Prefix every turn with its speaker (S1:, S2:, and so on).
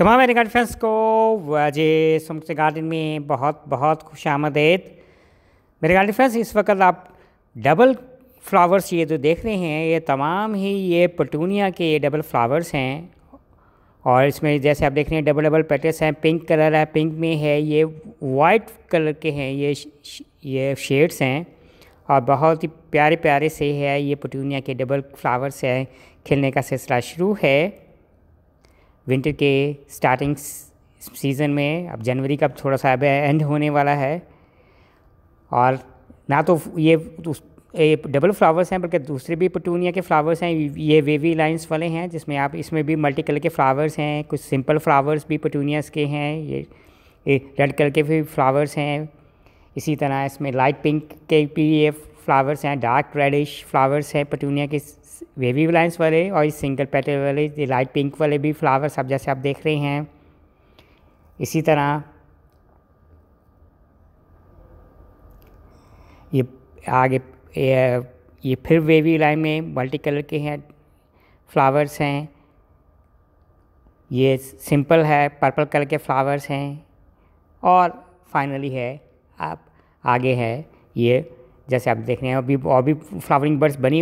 S1: तमाम मेरे फ्रेंड्स को वाजे सुमसे गार्डन में बहुत बहुत खुश आमदेद मेरे गार्डन फ्रेंड्स इस वक्त आप डबल फ्लावर्स ये जो देख रहे हैं ये तमाम ही ये पटूनिया के ये डबल फ्लावर्स हैं और इसमें जैसे आप देख रहे हैं डबल डबल पेटल्स हैं पिंक कलर है पिंक में है ये वाइट कलर के हैं ये ये शेड्स हैं और बहुत ही प्यारे प्यारे से है ये पटूनिया के डबल फ्लावर्स हैं खिलने का सिलसिला शुरू है विंटर के स्टार्टिंग सीज़न में अब जनवरी का थोड़ा सा अब एंड होने वाला है और ना तो ये ये डबल फ्लावर्स हैं बल्कि दूसरे भी पटूनिया के फ्लावर्स हैं ये वेवी लाइंस वाले हैं जिसमें आप इसमें भी मल्टी कलर के फ्लावर्स हैं कुछ सिंपल फ्लावर्स भी पटूनियास के हैं ये, ये रेड कलर के भी फ्लावर्स हैं इसी तरह इसमें लाइट पिंक के भी ये फ्लावर्स हैं डार्क रेडिश फ्लावर्स हैं पटूनिया के वेवी लाइन्स वाले और इस सिंगल पेटल वाले ये लाइट पिंक वाले भी फ्लावर्स आप जैसे आप देख रहे हैं इसी तरह ये आगे ये, ये फिर वेवी लाइन में मल्टी कलर के हैं फ्लावर्स हैं ये सिंपल है पर्पल कलर के फ्लावर्स हैं और फाइनली है आप आगे है ये जैसे आप देख रहे हैं अभी और भी फ्लावरिंग बर्ड्स बनी